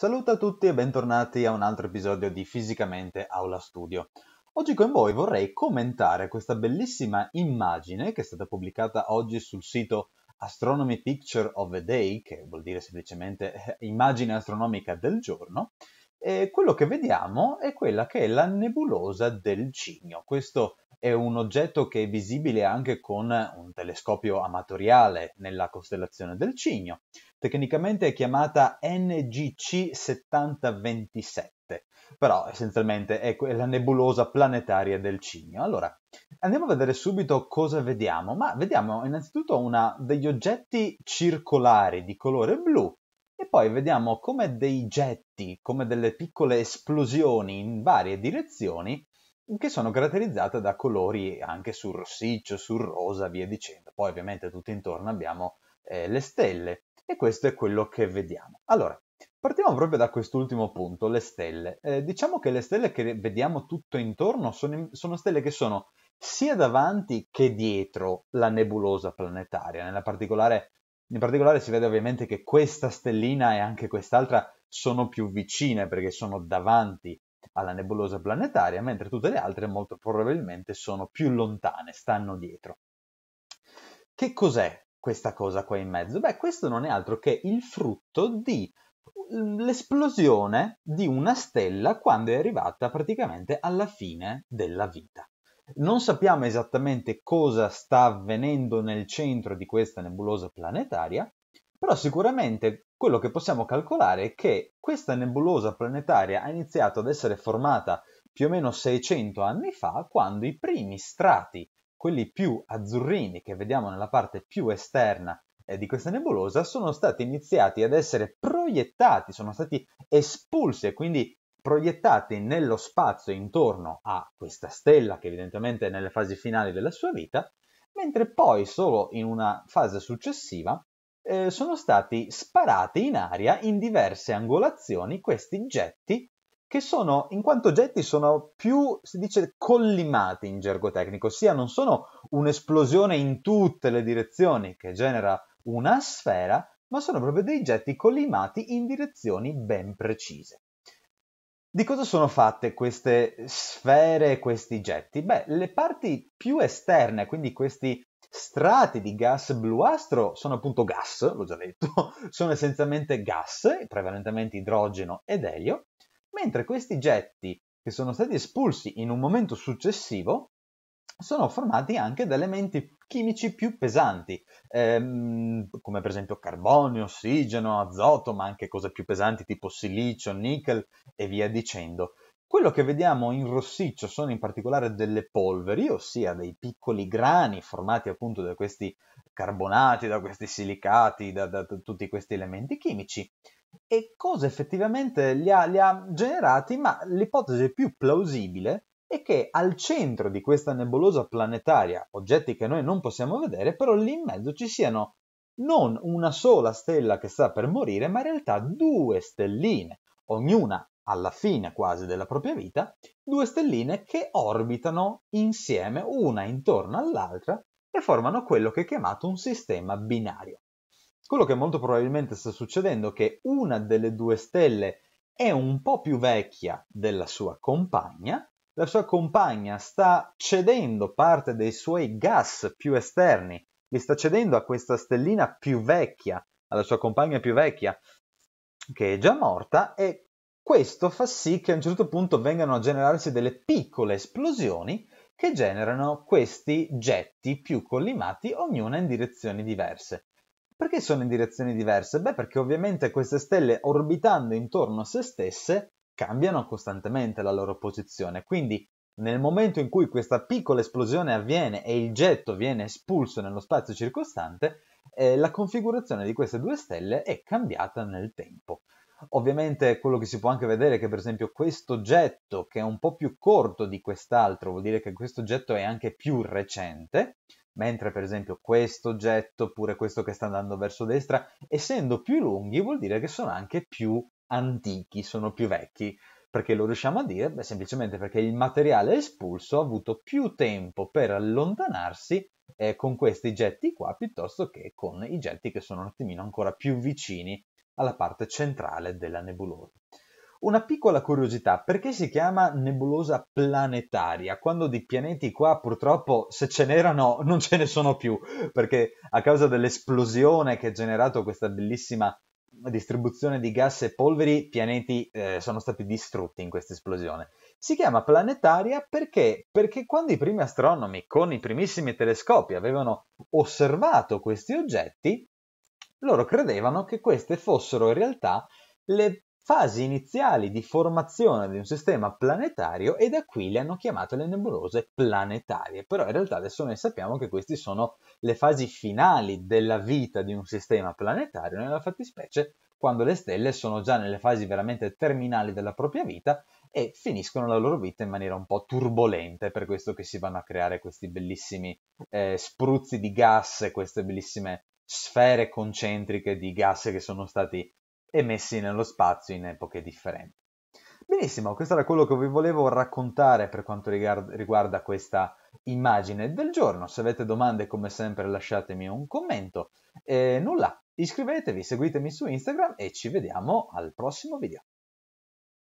Saluto a tutti e bentornati a un altro episodio di Fisicamente Aula Studio. Oggi con voi vorrei commentare questa bellissima immagine che è stata pubblicata oggi sul sito Astronomy Picture of the Day, che vuol dire semplicemente eh, immagine astronomica del giorno, e quello che vediamo è quella che è la nebulosa del Cigno, questo è un oggetto che è visibile anche con un telescopio amatoriale nella costellazione del Cigno. Tecnicamente è chiamata NGC 7027, però essenzialmente è la nebulosa planetaria del Cigno. Allora, andiamo a vedere subito cosa vediamo, ma vediamo innanzitutto una, degli oggetti circolari di colore blu e poi vediamo come dei getti, come delle piccole esplosioni in varie direzioni che sono caratterizzate da colori anche sul rossiccio, sul rosa, via dicendo. Poi ovviamente tutto intorno abbiamo eh, le stelle e questo è quello che vediamo. Allora, partiamo proprio da quest'ultimo punto, le stelle. Eh, diciamo che le stelle che vediamo tutto intorno sono, in, sono stelle che sono sia davanti che dietro la nebulosa planetaria. Particolare, in particolare si vede ovviamente che questa stellina e anche quest'altra sono più vicine perché sono davanti alla nebulosa planetaria, mentre tutte le altre molto probabilmente sono più lontane, stanno dietro. Che cos'è questa cosa qua in mezzo? Beh, questo non è altro che il frutto di l'esplosione di una stella quando è arrivata praticamente alla fine della vita. Non sappiamo esattamente cosa sta avvenendo nel centro di questa nebulosa planetaria, però sicuramente quello che possiamo calcolare è che questa nebulosa planetaria ha iniziato ad essere formata più o meno 600 anni fa, quando i primi strati, quelli più azzurrini che vediamo nella parte più esterna eh, di questa nebulosa, sono stati iniziati ad essere proiettati, sono stati espulsi e quindi proiettati nello spazio intorno a questa stella che evidentemente è nelle fasi finali della sua vita, mentre poi solo in una fase successiva eh, sono stati sparati in aria in diverse angolazioni questi getti che sono, in quanto getti, sono più, si dice, collimati in gergo tecnico, ossia non sono un'esplosione in tutte le direzioni che genera una sfera, ma sono proprio dei getti collimati in direzioni ben precise. Di cosa sono fatte queste sfere, questi getti? Beh, le parti più esterne, quindi questi Strati di gas bluastro sono appunto gas, l'ho già detto, sono essenzialmente gas, prevalentemente idrogeno ed elio, mentre questi getti che sono stati espulsi in un momento successivo sono formati anche da elementi chimici più pesanti, ehm, come per esempio carbonio, ossigeno, azoto, ma anche cose più pesanti tipo silicio, nickel e via dicendo. Quello che vediamo in rossiccio sono in particolare delle polveri, ossia dei piccoli grani formati appunto da questi carbonati, da questi silicati, da, da, da tutti questi elementi chimici e cosa effettivamente li ha, li ha generati, ma l'ipotesi più plausibile è che al centro di questa nebulosa planetaria, oggetti che noi non possiamo vedere, però lì in mezzo ci siano non una sola stella che sta per morire, ma in realtà due stelline, ognuna alla fine quasi della propria vita, due stelline che orbitano insieme una intorno all'altra e formano quello che è chiamato un sistema binario. Quello che molto probabilmente sta succedendo è che una delle due stelle è un po' più vecchia della sua compagna, la sua compagna sta cedendo parte dei suoi gas più esterni, li sta cedendo a questa stellina più vecchia, alla sua compagna più vecchia, che è già morta, e questo fa sì che a un certo punto vengano a generarsi delle piccole esplosioni che generano questi getti più collimati, ognuna in direzioni diverse. Perché sono in direzioni diverse? Beh, perché ovviamente queste stelle orbitando intorno a se stesse cambiano costantemente la loro posizione, quindi nel momento in cui questa piccola esplosione avviene e il getto viene espulso nello spazio circostante, eh, la configurazione di queste due stelle è cambiata nel tempo. Ovviamente quello che si può anche vedere è che per esempio questo getto che è un po' più corto di quest'altro vuol dire che questo getto è anche più recente, mentre per esempio questo getto oppure questo che sta andando verso destra, essendo più lunghi vuol dire che sono anche più antichi, sono più vecchi. Perché lo riusciamo a dire? Beh, semplicemente perché il materiale espulso ha avuto più tempo per allontanarsi eh, con questi getti qua piuttosto che con i getti che sono un attimino ancora più vicini alla parte centrale della nebulosa. Una piccola curiosità, perché si chiama nebulosa planetaria, quando di pianeti qua purtroppo se ce n'erano non ce ne sono più, perché a causa dell'esplosione che ha generato questa bellissima distribuzione di gas e polveri, pianeti eh, sono stati distrutti in questa esplosione. Si chiama planetaria perché? Perché quando i primi astronomi con i primissimi telescopi avevano osservato questi oggetti, loro credevano che queste fossero in realtà le fasi iniziali di formazione di un sistema planetario e da qui le hanno chiamate le nebulose planetarie, però in realtà adesso noi sappiamo che queste sono le fasi finali della vita di un sistema planetario, nella fattispecie quando le stelle sono già nelle fasi veramente terminali della propria vita e finiscono la loro vita in maniera un po' turbolenta, è per questo che si vanno a creare questi bellissimi eh, spruzzi di gas, queste bellissime sfere concentriche di gas che sono stati emessi nello spazio in epoche differenti. Benissimo, questo era quello che vi volevo raccontare per quanto riguarda questa immagine del giorno. Se avete domande, come sempre, lasciatemi un commento. E nulla, iscrivetevi, seguitemi su Instagram e ci vediamo al prossimo video.